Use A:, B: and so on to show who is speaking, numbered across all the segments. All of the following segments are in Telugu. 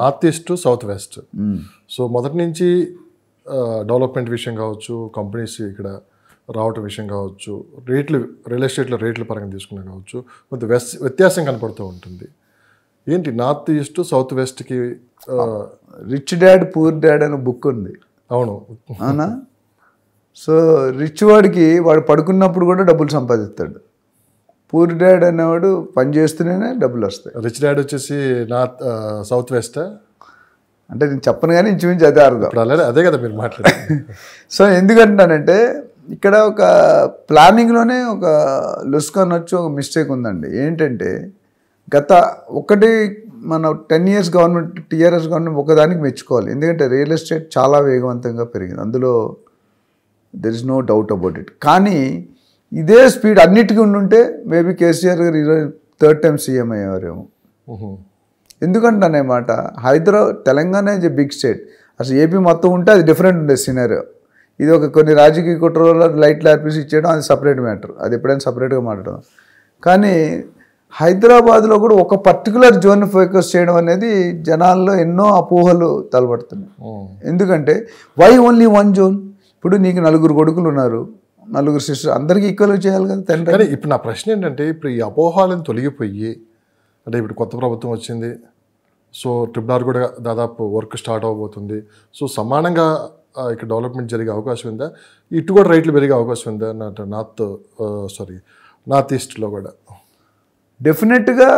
A: North east south west so మొదటి నుంచి డెవలప్మెంట్ విషయం కావచ్చు కంపెనీస్ ఇక్కడ రావటం విషయం కావచ్చు రేట్లు రియల్ ఎస్టేట్లో రేట్ల పరంగా తీసుకున్నా కావచ్చు కొంత వ్యత్యాసం కనపడుతూ ఉంటుంది ఏంటి నార్త్ ఈస్ట్ సౌత్ వెస్ట్కి
B: రిచ్ డాడ్ పూర్ డాడ్ అనే బుక్ ఉంది అవును అవునా సో రిచ్ వాడికి వాడు పడుకున్నప్పుడు కూడా డబ్బులు సంపాదిస్తాడు పూర్ డాడ్ అనేవాడు పని చేస్తూనే డబ్బులు వస్తాయి రిచ్ డాడ్ వచ్చేసి నార్త్ సౌత్ వెస్ట్ అంటే నేను చెప్పను కానీ ఇంచుమించు అదే అర్థం అలాగే అదే కదా మీరు మాట్లాడే సో ఎందుకంటున్నానంటే ఇక్కడ ఒక ప్లానింగ్లోనే ఒక లుస్క్ అనొచ్చు ఒక మిస్టేక్ ఉందండి ఏంటంటే గత ఒకటి మన ten years government TRS government ఒకదానికి మెచ్చుకోవాలి ఎందుకంటే రియల్ ఎస్టేట్ చాలా వేగవంతంగా పెరిగింది అందులో there is no doubt about it కానీ ఇదే స్పీడ్ అన్నిటికీ ఉండుంటే మేబీ కేసీఆర్ గారు ఈరోజు థర్డ్ టైం సీఎం అయ్యేవారేమో ఎందుకంటానే మాట Hyderabad Telangana is a big state అసలు ఏపీ మొత్తం ఉంటే అది డిఫరెంట్ ఉండే సినారియో ఇది ఒక కొన్ని రాజకీయ కుట్రలో లైట్లు ఆర్పిస్ ఇచ్చేయడం అది సపరేట్ మ్యాటర్ అది ఎప్పుడైనా సపరేట్గా మాట్లాడడం కానీ హైదరాబాద్లో కూడా ఒక పర్టికులర్ జోన్ ఫోకస్ చేయడం అనేది జనాల్లో ఎన్నో అపోహలు తలపడుతున్నాయి ఎందుకంటే వై ఓన్లీ వన్ జోన్ ఇప్పుడు నీకు నలుగురు కొడుకులు ఉన్నారు నలుగురు శిష్యులు అందరికీ ఈక్వల్ చేయాలి కదా తండ్రి కానీ
A: ఇప్పుడు నా ప్రశ్న ఏంటంటే ఇప్పుడు ఈ అపోహాలను తొలగిపోయి అంటే ఇప్పుడు కొత్త ప్రభుత్వం వచ్చింది సో ట్రిపుల్ కూడా దాదాపు వర్క్ స్టార్ట్ అవబోతుంది సో సమానంగా ఇక్కడ డెవలప్మెంట్ జరిగే అవకాశం ఉందా ఇటు కూడా రైట్లు పెరిగే అవకాశం ఉందా నాట్ నార్త్ సారీ నార్త్ ఈస్ట్లో కూడా
B: డెఫినెట్గా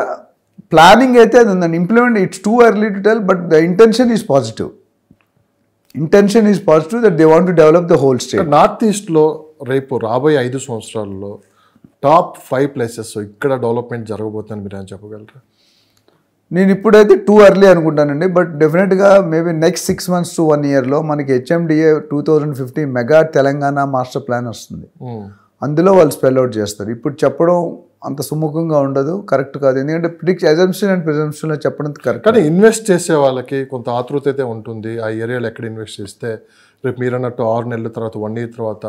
B: ప్లానింగ్ అయితే అది ఉందండి implement it's too early to tell but the intention is positive intention is positive that they want to develop the whole state
A: north ఈస్ట్లో రేపు రాబోయే ఐదు సంవత్సరాల్లో టాప్ ఫైవ్ ప్లేసెస్ ఇక్కడ డెవలప్మెంట్ జరగబోతుందని మీరు ఏం చెప్పగలరా
B: నేను ఇప్పుడైతే టూ అర్లీ అనుకుంటానండి బట్ డెఫినెట్గా maybe next six months to one ఇయర్లో మనకి HMDA two thousand fifty mega Telangana master plan వస్తుంది hmm. అందులో వాళ్ళు స్పెల్ అవుట్ చేస్తారు ఇప్పుడు చెప్పడం అంత సుముఖంగా ఉండదు కరెక్ట్ కాదు ఎందుకంటే ప్రిడిక్ట్ ఎజెంప్షన్ అండ్ ప్రిజంప్షన్లో చెప్పడం కరెక్ట్ కానీ ఇన్వెస్ట్ చేసే
A: వాళ్ళకి కొంత ఆతృత అయితే ఉంటుంది ఆ ఏరియాలో ఎక్కడ ఇన్వెస్ట్ చేస్తే రేపు మీరు అన్నట్టు ఆరు నెలల తర్వాత వన్ ఇయర్ తర్వాత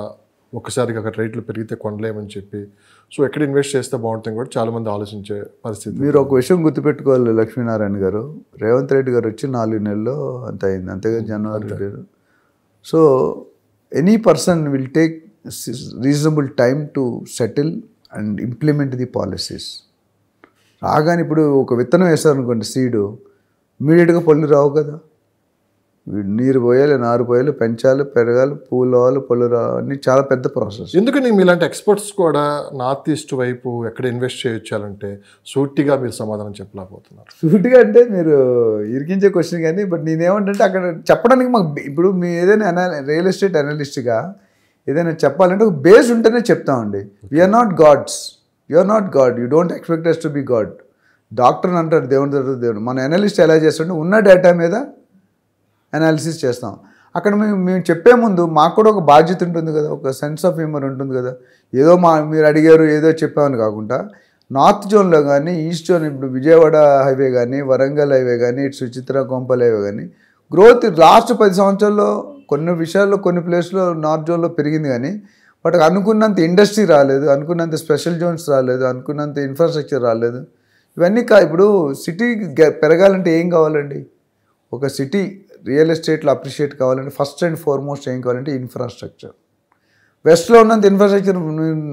A: ఒక్కసారిగా అక్కడ రేట్లు పెరిగితే కొనలేమని చెప్పి సో ఎక్కడ ఇన్వెస్ట్ చేస్తే బాగుంటుంది కూడా చాలామంది ఆలోచించే పరిస్థితి మీరు ఒక విషయం
B: గుర్తుపెట్టుకోవాలి లక్ష్మీనారాయణ గారు రేవంత్ రెడ్డి గారు వచ్చి నాలుగు నెలల్లో అంత అయింది అంతేగా జనవరి లేదు so any person will take reasonable time to settle and implement the policies రాగానే ఇప్పుడు ఒక విత్తనం వేశారనుకోండి సీడు ఇమీడియట్గా పళ్ళు రావు కదా వీడు నీరు పోయాలి నారు పోయాలి పెంచాలి పెరగాలి పూలు అవ్వాలి పళ్ళు రావాలి చాలా పెద్ద ప్రాసెస్
A: ఎందుకని ఇలాంటి ఎక్స్పర్ట్స్ కూడా నార్త్ ఈస్ట్ వైపు ఎక్కడ ఇన్వెస్ట్ చేయొచ్చాలంటే సూటిగా మీరు సమాధానం చెప్పలేకపోతున్నారు
B: సూటిగా అంటే మీరు ఇరికించే క్వశ్చన్ కానీ బట్ నేనేమంటే అక్కడ చెప్పడానికి మాకు ఇప్పుడు మీ ఏదైనా అనా రియల్ ఎస్టేట్ అనలిస్ట్గా ఏదైనా చెప్పాలంటే ఒక బేస్ ఉంటేనే చెప్తామండి we're not gods are not god you don't expect us to be god doctor అంటారు దేవుని దగ్గర దేవుడు మన అనలిస్ట్ ఎలా చేస్తుంటే ఉన్న డేటా మీద అనాలిసిస్ చేస్తాం అక్కడ మేము మేము చెప్పే ముందు మాకు కూడా ఒక బాధ్యత ఉంటుంది కదా ఒక సెన్స్ ఆఫ్ హ్యూమర్ ఉంటుంది కదా ఏదో మా మీరు అడిగారు ఏదో చెప్పామని కాకుండా నార్త్ జోన్లో కానీ ఈస్ట్ జోన్ ఇప్పుడు విజయవాడ హైవే కానీ వరంగల్ హైవే కానీ ఇటు సుచిత్ర కొంపల్ హైవే కానీ గ్రోత్ లాస్ట్ పది సంవత్సరాల్లో కొన్ని విషయాల్లో కొన్ని ప్లేస్లో నార్త్ జోన్లో పెరిగింది కానీ బట్ అనుకున్నంత ఇండస్ట్రీ రాలేదు అనుకున్నంత స్పెషల్ జోన్స్ రాలేదు అనుకున్నంత ఇన్ఫ్రాస్ట్రక్చర్ రాలేదు ఇవన్నీ కా ఇప్పుడు సిటీ పెరగాలంటే ఏం కావాలండి ఒక సిటీ రియల్ ఎస్టేట్లో అప్రిషియేట్ కావాలంటే ఫస్ట్ అండ్ ఫార్మోస్ట్ ఏం కావాలంటే ఇన్ఫ్రాస్ట్రక్చర్ వెస్ట్లో ఉన్నంత ఇన్ఫ్రాస్ట్రక్చర్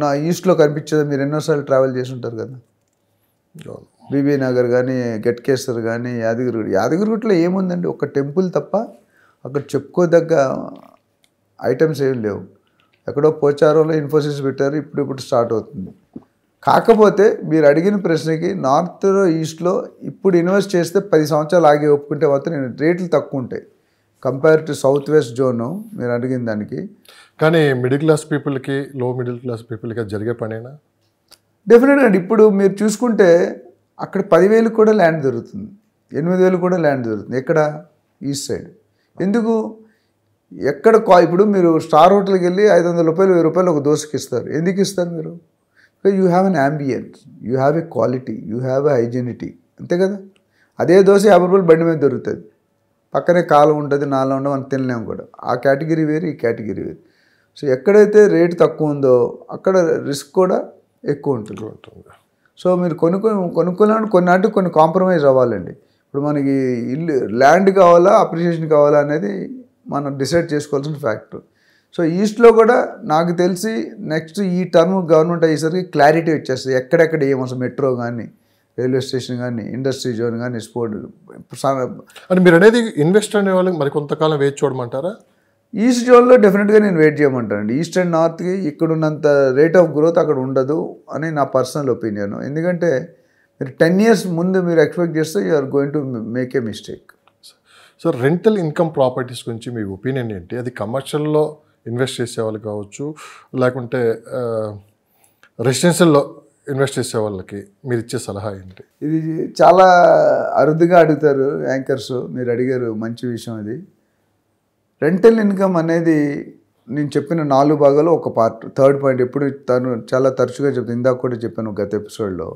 B: నా ఈస్ట్లో కనిపించేది మీరు ఎన్నోసార్లు ట్రావెల్ చేసి ఉంటారు కదా బీబీ నగర్ కానీ గట్కేశ్వర్ కానీ యాదగిరిగుడి యాదగిరిగుట్లో ఏముందండి ఒక టెంపుల్ తప్ప అక్కడ చెప్పుకోదగ్గ ఐటమ్స్ ఏం లేవు ఎక్కడో పోచారంలో ఇన్ఫోసిస్ పెట్టారు ఇప్పుడు ఇప్పుడు స్టార్ట్ అవుతుంది కాకపోతే మీరు అడిగిన ప్రశ్నకి నార్త్ ఈస్ట్లో ఇప్పుడు ఇన్వెస్ట్ చేస్తే పది సంవత్సరాలు ఆగి ఒప్పుకుంటే మాత్రం నేను రేట్లు తక్కువ ఉంటాయి compare to south west zone మీరు అడిగిన దానికి
A: కానీ మిడిల్ క్లాస్ పీపుల్కి లో మిడిల్ క్లాస్ పీపుల్కి అది జరిగే పనేనా
B: అండి ఇప్పుడు మీరు చూసుకుంటే అక్కడ పదివేలు కూడా ల్యాండ్ దొరుకుతుంది ఎనిమిది వేలు కూడా ల్యాండ్ దొరుకుతుంది ఎక్కడ ఈస్ట్ సైడ్ ఎందుకు ఎక్కడ ఇప్పుడు మీరు స్టార్ హోటల్కి వెళ్ళి ఐదు వందల రూపాయలు వెయ్యి రూపాయలు ఒక దోశకి ఇస్తారు ఎందుకు ఇస్తారు మీరు you have an ambience you have a quality you have a hygienity అంతే కదా అదే దోశ యాభై రూపాయలు బండి మీద దొరుకుతుంది పక్కనే కాలం ఉంటుంది నాలో ఉండవు అని తినలేము కూడా ఆ కేటగిరీ వేరు ఈ కేటగిరీ వేరు సో ఎక్కడైతే రేటు తక్కువ ఉందో అక్కడ రిస్క్ కూడా ఎక్కువ ఉంటుంది సో మీరు కొనుక్కొని కొనుక్కున్నాడు కొన్నాటి కొన్ని కాంప్రమైజ్ అవ్వాలండి ఇప్పుడు మనకి ఇల్లు ల్యాండ్ కావాలా అప్రిషియేషన్ కావాలా అనేది మనం డిసైడ్ చేసుకోవాల్సిన ఫ్యాక్టర్ సో ఈస్ట్లో కూడా నాకు తెలిసి నెక్స్ట్ ఈ టర్మ్ గవర్నమెంట్ అయ్యేసరికి క్లారిటీ వచ్చేస్తుంది ఎక్కడెక్కడ ఏమో మెట్రో కానీ రైల్వే స్టేషన్ కానీ ఇండస్ట్రీ జోన్ కానీ స్పోర్ట్ అంటే మీరు అనేది ఇన్వెస్ట్ అనే వాళ్ళకి మరి కొంతకాలం వెయిట్ చూడమంటారా ఈస్ట్ జోన్లో డెఫినెట్గా నేను వెయిట్ అండి ఈస్ట్ అండ్ నార్త్కి ఇక్కడున్నంత రేట్ ఆఫ్ గ్రోత్ అక్కడ ఉండదు అని నా పర్సనల్ ఒపీనియన్ ఎందుకంటే మీరు టెన్ ఇయర్స్ ముందు మీరు ఎక్స్పెక్ట్ చేస్తే you're are going to make a mistake
A: so rental income properties గురించి మీ ఒపీనియన్ ఏంటి అది కమర్షియల్లో ఇన్వెస్ట్ చేసే వాళ్ళకి కావచ్చు లేకుంటే రెసిడెన్షియల్లో ఇన్వెస్ట్ చేసే వాళ్ళకి మీరు ఇచ్చే సలహా ఏంటి
B: ఇది చాలా అరుదుగా అడుగుతారు యాంకర్స్ మీరు అడిగారు మంచి విషయం ఇది రెంటల్ ఇన్కమ్ అనేది నేను చెప్పిన నాలుగు భాగాలు ఒక పార్ట్ థర్డ్ పాయింట్ ఎప్పుడు తను చాలా తరచుగా చెప్తాను ఇందాక కూడా చెప్పాను గత ఎపిసోడ్లో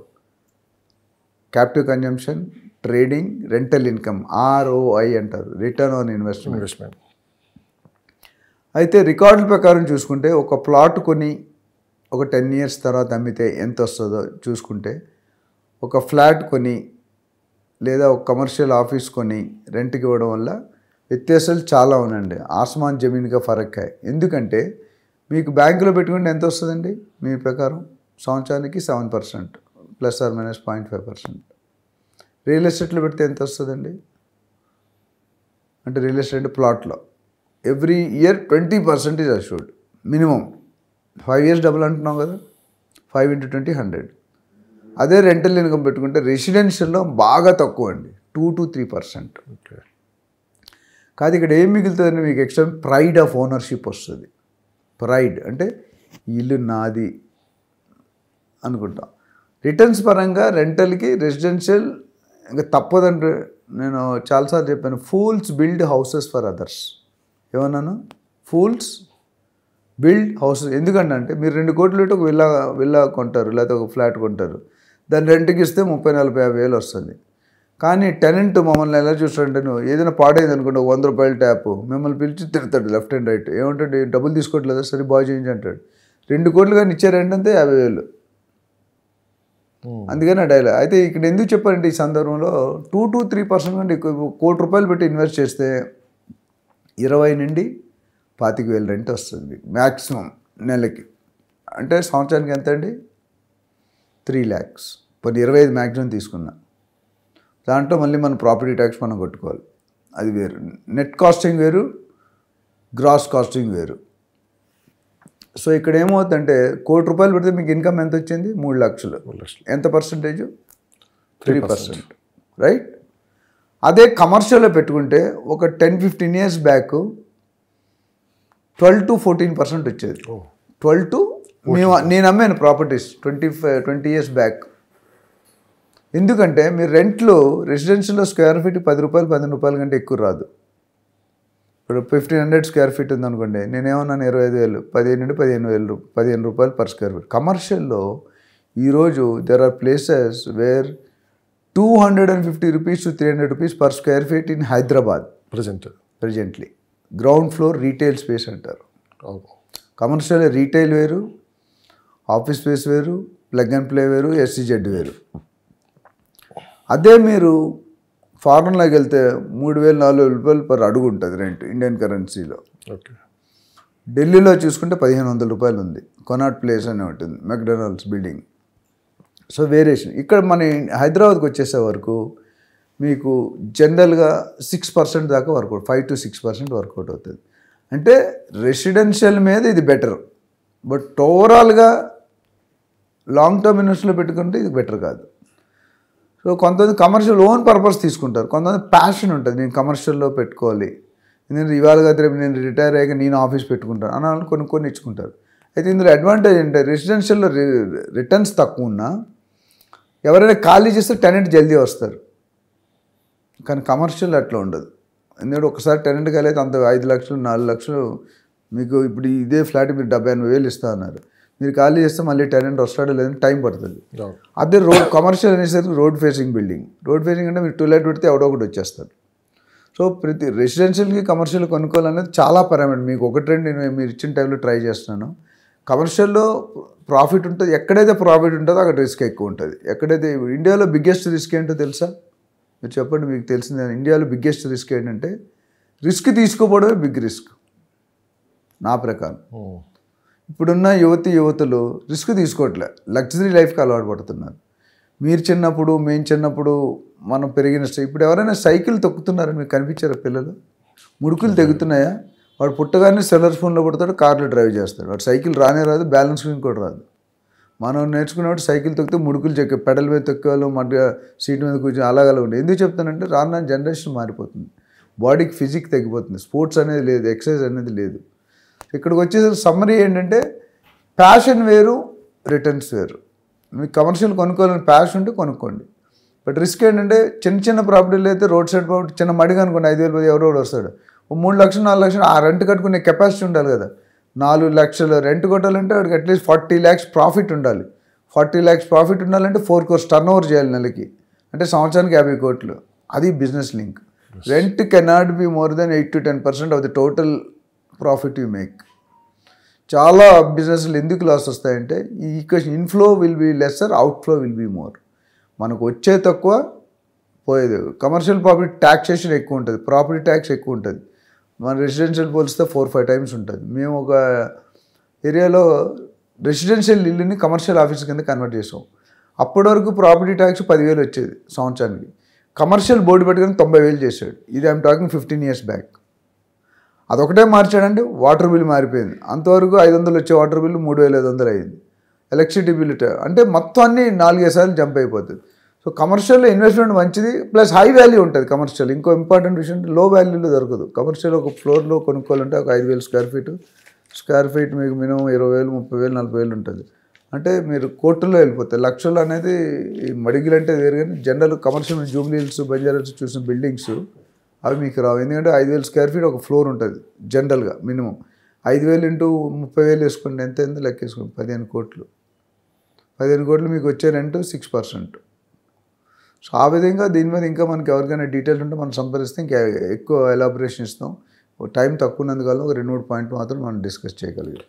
B: capital consumption trading rental income ROI అంటారు రిటర్న్ ఆన్ ఇన్వెస్ట్మెంట్ ఇన్వెస్ట్మెంట్ అయితే రికార్డుల ప్రకారం చూసుకుంటే ఒక ప్లాట్ కొని ఒక టెన్ ఇయర్స్ తర్వాత అమ్మితే ఎంత వస్తుందో చూసుకుంటే ఒక ఫ్లాట్ కొని లేదా ఒక కమర్షియల్ ఆఫీస్ కొని రెంట్కి ఇవ్వడం వల్ల వ్యత్యాసాలు చాలా ఉన్నాయండి ఆస్మాన్ జమీన్గా ఫరక్ ఎందుకంటే మీకు బ్యాంకులో పెట్టుకుంటే ఎంత వస్తుందండి మీ ప్రకారం సంవత్సరానికి seven percent plus or minus point five percent real ఎస్టేట్లో పెడితే ఎంత వస్తుందండి అంటే రియల్ ఎస్టేట్ ప్లాట్లో every year twenty percentage assured minimum five years double అంటున్నాం కదా ఫైవ్ ఇంటూ ట్వంటీ హండ్రెడ్ అదే రెంటల్ ఇన్కమ్ పెట్టుకుంటే రెసిడెన్షియల్లో బాగా తక్కువ అండి టూ టు త్రీ పర్సెంట్ కాదు ఇక్కడ ఏం మిగులుతుందని మీకు ఎక్స్ట్రా ప్రైడ్ ఆఫ్ ఓనర్షిప్ వస్తుంది ప్రైడ్ అంటే ఇల్లు నాది అనుకుంటాం రిటర్న్స్ పరంగా రెంటల్కి రెసిడెన్షియల్ ఇంకా తప్పదంటే నేను చాలాసార్లు చెప్పాను fools build houses for others ఏమన్నాను ఫూల్స్ బిల్డ్ హౌసెస్ ఎందుకంటే మీరు రెండు కోట్లు ఇటు ఒక విల్లా విల్లా కొంటారు లేకపోతే ఒక ఫ్లాట్ కొంటారు దాన్ని రెంట్కి ఇస్తే ముప్పై నలభై యాభై వేలు వస్తుంది కానీ టెనెంట్ మమ్మల్ని ఎలా చూస్తాడంటే నువ్వు ఏదైనా పాడైంది అనుకోండి వంద రూపాయల ట్యాప్ మిమ్మల్ని పిలిచి తిడతాడు లెఫ్ట్ అండ్ రైట్ ఏమంటాడు డబ్బులు తీసుకోవట్లేదా సరే బాగు చేయించి అంటాడు రెండు కోట్లు కానీ ఇచ్చారంటే అంతే యాభై వేలు hmm. అందుకని ఆ డైలాగ్ అయితే ఇక్కడ ఎందుకు చెప్పారంటే ఈ సందర్భంలో టూ టూ త్రీ పర్సెంట్ కంటే కోటి రూపాయలు పెట్టి ఇన్వెస్ట్ చేస్తే ఇరవై నుండి పాతిక వేలు రెంట్ వస్తుంది మ్యాక్సిమం నెలకి అంటే సంవత్సరానికి ఎంత అండి త్రీ ల్యాక్స్ పోనీ ఇరవై ఐదు మ్యాక్సిమం తీసుకున్నా దాంట్లో మళ్ళీ మన ప్రాపర్టీ ట్యాక్స్ మనం కొట్టుకోవాలి అది వేరు నెట్ కాస్టింగ్ వేరు గ్రాస్ కాస్టింగ్ వేరు సో ఇక్కడ ఏమవుతుందంటే కోటి రూపాయలు పెడితే మీకు ఇన్కమ్ ఎంత వచ్చింది మూడు లక్షలు ఎంత పర్సంటేజ్ త్రీ పర్సెంట్ రైట్ అదే కమర్షియల్లో పెట్టుకుంటే ఒక ten fifteen years back twelve to fourteen percent వచ్చేది ట్వెల్వ్ టు నేను అమ్మాను properties twenty five twenty years back ఎందుకంటే మీరు రెంట్లు రెసిడెన్షియల్లో స్క్వేర్ ఫీట్ పది రూపాయలు పదిహేను రూపాయల కంటే ఎక్కువ రాదు ఇప్పుడు ఫిఫ్టీన్ హండ్రెడ్ స్క్వేర్ ఫీట్ ఉందనుకోండి నేనేమన్నాను ఇరవై ఐదు వేలు పదిహేను నుండి పదిహేను వేలు పదిహేను రూపాయలు పర్ స్క్వేర్ ఫీట్ కమర్షియల్లో ఈరోజు there are places where two hundred and fifty rupees to three hundred rupees per square feet in Hyderabad present presently ground floor retail space అంటారు కమర్షియల్ oh. రీటైల్ వేరు ఆఫీస్ స్పేస్ వేరు ప్లగ్ అండ్ ప్లే వేరు ఎస్సీజెడ్ వేరు అదే మీరు ఫారెన్లోకి వెళ్తే మూడు వేలు నాలుగు వేల రూపాయలు పర్ అడుగు ఉంటుంది రెంట్ ఇండియన్ కరెన్సీలో ఓకే ఢిల్లీలో చూసుకుంటే పదిహేను వందల రూపాయలు ఉంది కొనాట్ ప్లేస్ అని ఉంటుంది మెక్డొనాల్డ్స్ బిల్డింగ్ సో వేరియేషన్ ఇక్కడ మన హైదరాబాద్కి వచ్చేసే వరకు మీకు జనరల్గా సిక్స్ పర్సెంట్ దాకా work out five to six percent work out అవుతుంది అంటే రెసిడెన్షియల్ మీద ఇది బెటర్ బట్ ఓవరాల్గా లాంగ్ టర్మ్ ఇన్వెస్ట్లో పెట్టుకుంటే ఇది బెటర్ కాదు సో కొంతమంది కమర్షియల్ ఓన్ పర్పస్ తీసుకుంటారు కొంతమంది ప్యాషన్ ఉంటుంది నేను కమర్షియల్లో పెట్టుకోవాలి ఎందుకంటే ఇవాళ రేపు నేను రిటైర్ అయ్యాక నేను ఆఫీస్ పెట్టుకుంటాను అని కొన్ని కొన్ని ఇచ్చుకుంటారు అయితే ఇందులో అడ్వాంటేజ్ ఏంటంటే రెసిడెన్షియల్లో రిటర్న్స్ తక్కువ ఉన్నా ఎవరైనా ఖాళీ చేస్తే టెనెంట్ జల్దీ వస్తారు కానీ కమర్షియల్ అట్లా ఉండదు ఎందుకంటే ఒకసారి టెనెంట్ కలిగితే అంత ఐదు లక్షలు నాలుగు లక్షలు మీకు ఇప్పుడు ఇదే ఫ్లాట్ మీరు డెబ్బై ఎనభై వేలు ఇస్తా అన్నారు మీరు ఖాళీ చేస్తే మళ్ళీ టెనెంట్ వస్తాడో లేదని టైం పడుతుంది అదే రోడ్ కమర్షియల్ అనేసరికి road facing building road facing అంటే మీరు టూలెట్ పెడితే ఎవడో ఒకటి వచ్చేస్తారు సో ప్రతి రెసిడెన్షియల్కి కమర్షియల్ కొనుక్కోవాలనేది చాలా పారామీటర్ మీకు ఒకటి రెండు నేను మీరు ఇచ్చిన టైంలో ట్రై చేస్తున్నాను కమర్షియల్లో ప్రాఫిట్ ఉంటుంది ఎక్కడైతే ప్రాఫిట్ ఉంటుందో అక్కడ రిస్క్ ఎక్కువ ఉంటుంది ఎక్కడైతే ఇండియాలో బిగ్గెస్ట్ రిస్క్ ఏంటో తెలుసా మీరు చెప్పండి మీకు తెలిసిందే ఇండియాలో బిగ్గెస్ట్ రిస్క్ ఏంటంటే రిస్క్ తీసుకోపోవడమే బిగ్ రిస్క్ నా ప్రకారం ఇప్పుడున్న యువతి యువతులు రిస్క్ తీసుకోవట్లే లగ్జరీ లైఫ్కి అలవాటు పడుతున్నారు మీరు చిన్నప్పుడు మేము చిన్నప్పుడు మనం పెరిగిన ఇప్పుడు ఎవరైనా సైకిల్ తొక్కుతున్నారని మీకు కనిపించారా పిల్లలు ముడుకులు తెగుతున్నాయా వాడు పుట్టగానే సెల్లర్ ఫోన్లో పుడతాడు కార్లో డ్రైవ్ చేస్తాడు వాడు సైకిల్ రానే రాదు బ్యాలెన్స్ కూడా రాదు మనం నేర్చుకునేవాడు సైకిల్ తొక్కితే ముడుకులు చెక్క పెడల మీద తొక్కేవాళ్ళు మడ్డ సీట్ మీద కూర్చొని అలాగే ఉండే ఎందుకు చెప్తానంటే రాన్న జనరేషన్ మారిపోతుంది బాడీకి ఫిజిక్ తగ్గిపోతుంది స్పోర్ట్స్ అనేది లేదు ఎక్సర్సైజ్ అనేది లేదు ఇక్కడికి వచ్చేసరికి సమ్మరీ ఏంటంటే ప్యాషన్ వేరు రిటర్న్స్ వేరు మీకు కమర్షియల్ కొనుక్కోవాలని ప్యాషన్ ఉంటే కొనుక్కోండి బట్ రిస్క్ ఏంటంటే చిన్న చిన్న ప్రాపర్టీలు అయితే రోడ్ సైడ్ ప్రాపర్టీ చిన్న మడిగా అనుకోండి ఐదు వేలు పది ఎవరో వస్తాడు మూడు లక్షలు నాలుగు లక్షలు ఆ రెంట్ కట్టుకునే కెపాసిటీ ఉండాలి కదా నాలుగు లక్షలు రెంట్ కొట్టాలంటే వాడికి అట్లీస్ట్ ఫార్టీ ల్యాక్స్ ప్రాఫిట్ ఉండాలి ఫార్టీ ల్యాక్స్ ప్రాఫిట్ ఉండాలంటే ఫోర్ కోర్స్ టర్న్ ఓవర్ చేయాలి నెలకి అంటే సంవత్సరానికి యాభై కోట్లు అది business link rent cannot be more than eight to ten percent of the total profit you make చాలా బిజినెస్లు ఎందుకు లాస్ వస్తాయంటే ఈ inflow will be lesser outflow will be more మనకు వచ్చే తక్కువ పోయేది కమర్షియల్ ప్రాపర్టీ ట్యాక్సేషన్ ఎక్కువ ఉంటుంది ప్రాపర్టీ ట్యాక్స్ ఎక్కువ ఉంటుంది మన రెసిడెన్షియల్ పోలిస్తే ఫోర్ ఫైవ్ టైమ్స్ ఉంటుంది మేము ఒక ఏరియాలో రెసిడెన్షియల్ ఇల్లుని కమర్షియల్ ఆఫీస్ కింద కన్వర్ట్ చేసాం అప్పటి వరకు ప్రాపర్టీ ట్యాక్స్ పదివేలు వచ్చేది సంవత్సరానికి కమర్షియల్ బోర్డు పెట్టుకుని తొంభై వేలు చేశాడు ఇది I'm talking fifteen years back అదొకటే మార్చాడంటే వాటర్ బిల్ మారిపోయింది అంతవరకు ఐదు వందలు వచ్చే వాటర్ బిల్లు మూడు వేల ఐదు వందలు అయింది ఎలక్ట్రిసిటీ బిల్ అంటే మొత్తం అన్నీ నాలుగే సార్లు జంప్ అయిపోతుంది సో కమర్షియల్లో ఇన్వెస్ట్మెంట్ మంచిది ప్లస్ హై వాల్యూ ఉంటుంది కమర్షియల్ ఇంకో ఇంపార్టెంట్ విషయం లో వాల్యూలో దొరకదు కమర్షియల్ ఒక ఫ్లోర్లో కొనుక్కోవాలంటే ఒక ఐదు వేలు స్క్వేర్ ఫీట్ స్క్వేర్ ఫీట్ మీకు మినిమం ఇరవై వేలు ముప్పై వేలు నలభై వేలు ఉంటుంది అంటే మీరు కోర్టుల్లో వెళ్ళిపోతాయి లక్షలు అనేది మడిగిలు అంటే వేరు కానీ జనరల్ కమర్షియల్ జూబ్లీల్స్ బంజారాస్ చూసిన బిల్డింగ్స్ అవి మీకు రావు ఎందుకంటే ఐదు వేలు స్క్వేర్ ఫీట్ ఒక ఫ్లోర్ ఉంటుంది జనరల్గా మినిమం ఐదు వేలు ఇంటూ ముప్పై వేలు వేసుకోండి ఎంత ఎంత వేసుకోండి పదిహేను కోట్లు పదిహేను కోట్లు మీకు వచ్చే రెంట్ సిక్స్ పర్సెంట్ సో ఆ విధంగా దీని మీద ఇంకా మనకి ఎవరికైనా డీటెయిల్ ఉంటే మనం సంప్రదిస్తే ఇంకా ఎక్కువ ఎలాబరేషన్ ఇస్తాం టైం తక్కువ ఉన్నందువల్ల ఒక రెండు మూడు పాయింట్లు మాత్రం మనం డిస్కస్ చేయగలిగాం